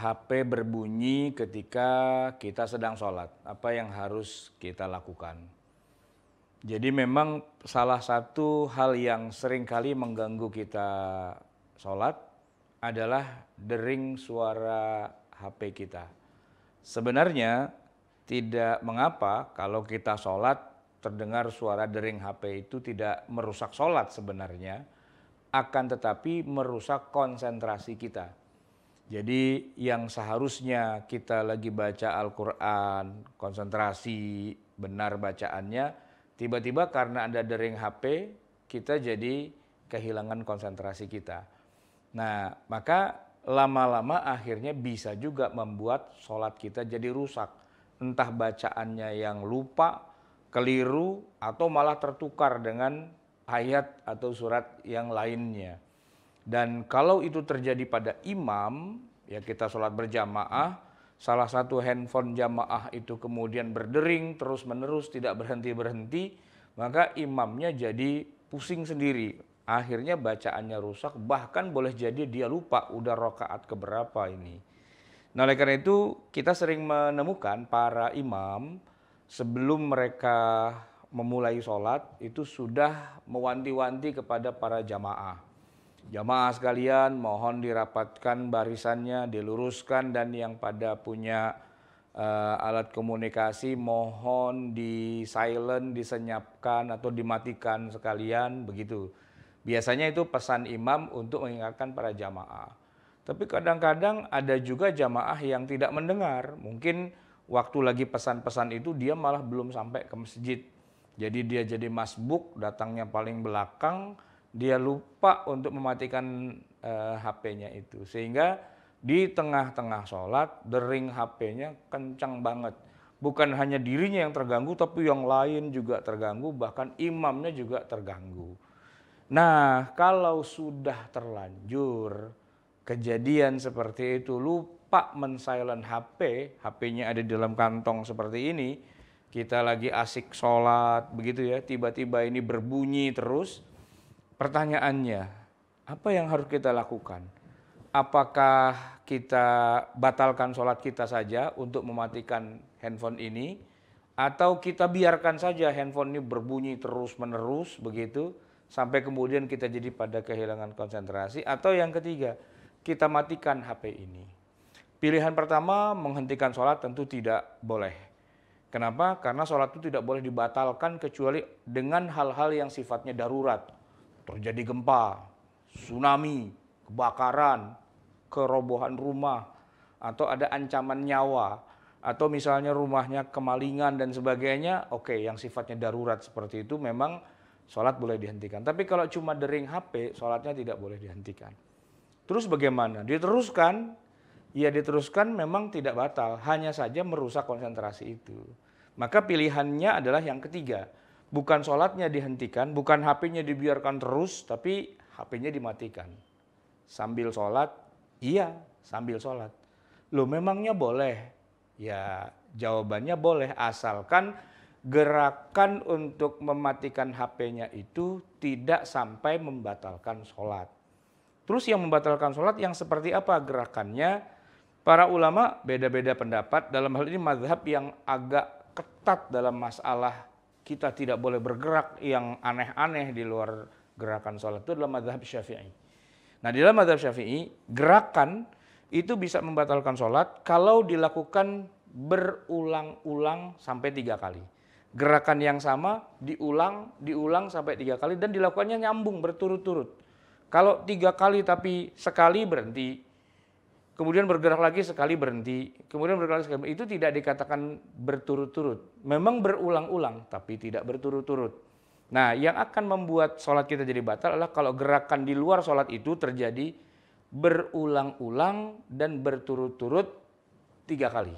HP berbunyi ketika kita sedang sholat. Apa yang harus kita lakukan? Jadi memang salah satu hal yang sering kali mengganggu kita sholat adalah dering suara HP kita. Sebenarnya tidak mengapa kalau kita sholat terdengar suara dering HP itu tidak merusak sholat sebenarnya, akan tetapi merusak konsentrasi kita. Jadi yang seharusnya kita lagi baca Al-Quran, konsentrasi, benar bacaannya, tiba-tiba karena ada dering HP, kita jadi kehilangan konsentrasi kita. Nah, maka lama-lama akhirnya bisa juga membuat sholat kita jadi rusak. Entah bacaannya yang lupa, keliru, atau malah tertukar dengan ayat atau surat yang lainnya. Dan kalau itu terjadi pada imam, ya kita sholat berjamaah, salah satu handphone jamaah itu kemudian berdering terus-menerus tidak berhenti-berhenti, maka imamnya jadi pusing sendiri. Akhirnya bacaannya rusak, bahkan boleh jadi dia lupa udah rokaat keberapa ini. Nah oleh karena itu kita sering menemukan para imam sebelum mereka memulai sholat itu sudah mewanti-wanti kepada para jamaah Jamaah sekalian, mohon dirapatkan barisannya, diluruskan dan yang pada punya uh, alat komunikasi mohon di silent, disenyapkan atau dimatikan sekalian begitu. Biasanya itu pesan imam untuk mengingatkan para jamaah. Tapi kadang-kadang ada juga jamaah yang tidak mendengar. Mungkin waktu lagi pesan-pesan itu dia malah belum sampai ke masjid. Jadi dia jadi masbuk, datangnya paling belakang, dia lupa untuk mematikan uh, eh, HP-nya itu sehingga di tengah-tengah sholat dering HP-nya kencang banget bukan hanya dirinya yang terganggu tapi yang lain juga terganggu bahkan imamnya juga terganggu nah kalau sudah terlanjur kejadian seperti itu lupa mensilent HP HP-nya ada di dalam kantong seperti ini kita lagi asik sholat begitu ya tiba-tiba ini berbunyi terus Pertanyaannya, apa yang harus kita lakukan? Apakah kita batalkan sholat kita saja untuk mematikan handphone ini? Atau kita biarkan saja handphone ini berbunyi terus-menerus begitu sampai kemudian kita jadi pada kehilangan konsentrasi? Atau yang ketiga, kita matikan HP ini. Pilihan pertama menghentikan sholat tentu tidak boleh. Kenapa? Karena sholat itu tidak boleh dibatalkan kecuali dengan hal-hal yang sifatnya darurat terjadi gempa, tsunami, kebakaran, kerobohan rumah, atau ada ancaman nyawa, atau misalnya rumahnya kemalingan dan sebagainya, oke okay, yang sifatnya darurat seperti itu memang sholat boleh dihentikan. Tapi kalau cuma dering HP, sholatnya tidak boleh dihentikan. Terus bagaimana? Diteruskan, ya diteruskan memang tidak batal, hanya saja merusak konsentrasi itu. Maka pilihannya adalah yang ketiga, bukan sholatnya dihentikan, bukan HP-nya dibiarkan terus, tapi HP-nya dimatikan. Sambil sholat, iya sambil sholat. Loh memangnya boleh? Ya jawabannya boleh asalkan gerakan untuk mematikan HP-nya itu tidak sampai membatalkan sholat. Terus yang membatalkan sholat yang seperti apa gerakannya? Para ulama beda-beda pendapat dalam hal ini madhab yang agak ketat dalam masalah kita tidak boleh bergerak yang aneh-aneh di luar gerakan sholat itu adalah madhab syafi'i. Nah di dalam madhab syafi'i, gerakan itu bisa membatalkan sholat kalau dilakukan berulang-ulang sampai tiga kali. Gerakan yang sama diulang, diulang sampai tiga kali dan dilakukannya nyambung berturut-turut. Kalau tiga kali tapi sekali berhenti, kemudian bergerak lagi sekali berhenti, kemudian bergerak lagi sekali Itu tidak dikatakan berturut-turut. Memang berulang-ulang, tapi tidak berturut-turut. Nah, yang akan membuat sholat kita jadi batal adalah kalau gerakan di luar sholat itu terjadi berulang-ulang dan berturut-turut tiga kali.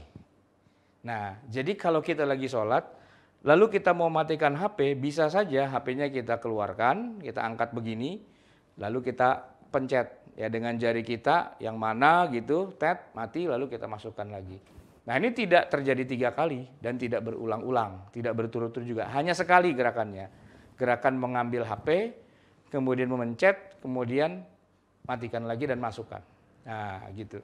Nah, jadi kalau kita lagi sholat, lalu kita mau matikan HP, bisa saja HP-nya kita keluarkan, kita angkat begini, lalu kita pencet ya dengan jari kita yang mana gitu, tet mati lalu kita masukkan lagi. Nah ini tidak terjadi tiga kali dan tidak berulang-ulang, tidak berturut-turut juga, hanya sekali gerakannya. Gerakan mengambil HP, kemudian memencet, kemudian matikan lagi dan masukkan. Nah gitu.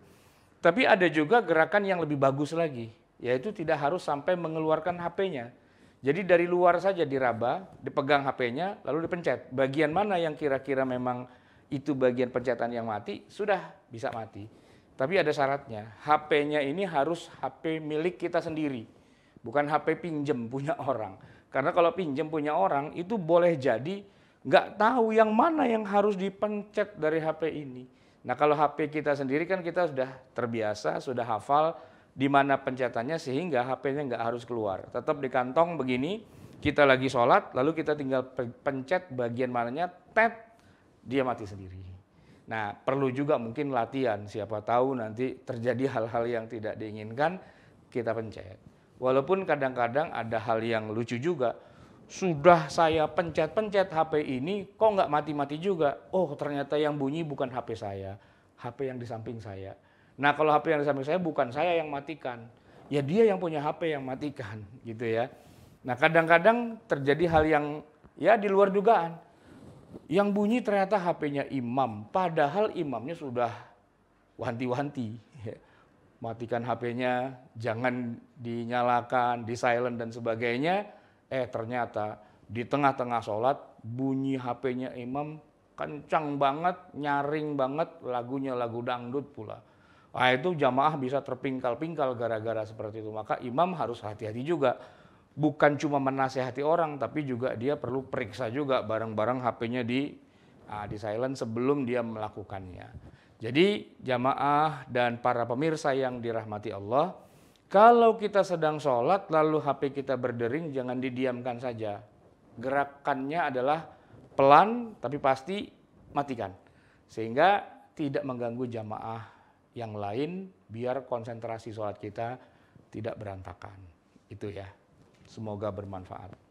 Tapi ada juga gerakan yang lebih bagus lagi, yaitu tidak harus sampai mengeluarkan HP-nya. Jadi dari luar saja diraba, dipegang HP-nya, lalu dipencet. Bagian mana yang kira-kira memang itu bagian pencetan yang mati, sudah bisa mati. Tapi ada syaratnya, HP-nya ini harus HP milik kita sendiri, bukan HP pinjem punya orang. Karena kalau pinjem punya orang itu boleh jadi nggak tahu yang mana yang harus dipencet dari HP ini. Nah kalau HP kita sendiri kan kita sudah terbiasa, sudah hafal di mana pencetannya sehingga HP-nya nggak harus keluar. Tetap di kantong begini, kita lagi sholat, lalu kita tinggal pencet bagian mananya, tet, dia mati sendiri. Nah, perlu juga mungkin latihan, siapa tahu nanti terjadi hal-hal yang tidak diinginkan, kita pencet. Walaupun kadang-kadang ada hal yang lucu juga, sudah saya pencet-pencet HP ini, kok nggak mati-mati juga? Oh, ternyata yang bunyi bukan HP saya, HP yang di samping saya. Nah, kalau HP yang di samping saya bukan saya yang matikan, ya dia yang punya HP yang matikan, gitu ya. Nah, kadang-kadang terjadi hal yang ya di luar dugaan. Yang bunyi ternyata HP-nya imam, padahal imamnya sudah wanti-wanti. Matikan HP-nya, jangan dinyalakan, di silent dan sebagainya. Eh ternyata di tengah-tengah sholat bunyi HP-nya imam kencang banget, nyaring banget, lagunya lagu dangdut pula. Nah itu jamaah bisa terpingkal-pingkal gara-gara seperti itu. Maka imam harus hati-hati juga bukan cuma menasehati orang tapi juga dia perlu periksa juga barang-barang HP-nya di uh, di silent sebelum dia melakukannya. Jadi jamaah dan para pemirsa yang dirahmati Allah, kalau kita sedang sholat lalu HP kita berdering jangan didiamkan saja. Gerakannya adalah pelan tapi pasti matikan. Sehingga tidak mengganggu jamaah yang lain biar konsentrasi sholat kita tidak berantakan. Itu ya. Semoga bermanfaat.